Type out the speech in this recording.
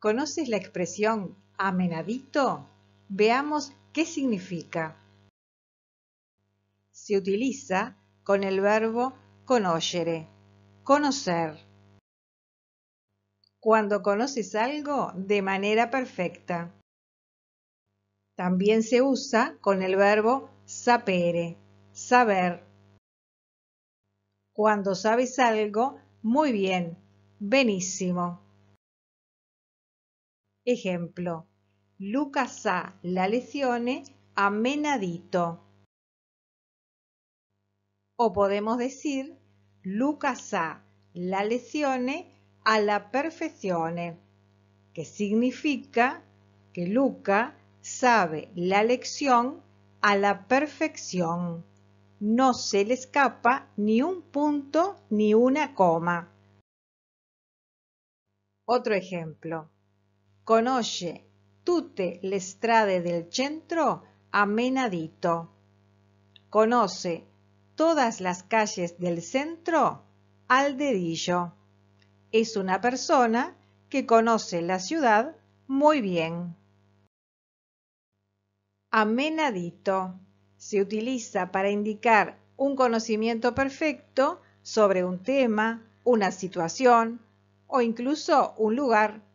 ¿Conoces la expresión amenadito? Veamos qué significa. Se utiliza con el verbo conoyere, conocer. Cuando conoces algo de manera perfecta. También se usa con el verbo sapere, saber. Cuando sabes algo, muy bien, benísimo. Ejemplo, Lucas sa La lesione a Menadito. O podemos decir, Lucas sa La lesione a la perfección, que significa que Luca sabe la lección a la perfección. No se le escapa ni un punto ni una coma. Otro ejemplo. Conoce tutte le strade del centro amenadito. Conoce todas las calles del centro al dedillo. Es una persona que conoce la ciudad muy bien. Amenadito. Se utiliza para indicar un conocimiento perfecto sobre un tema, una situación o incluso un lugar.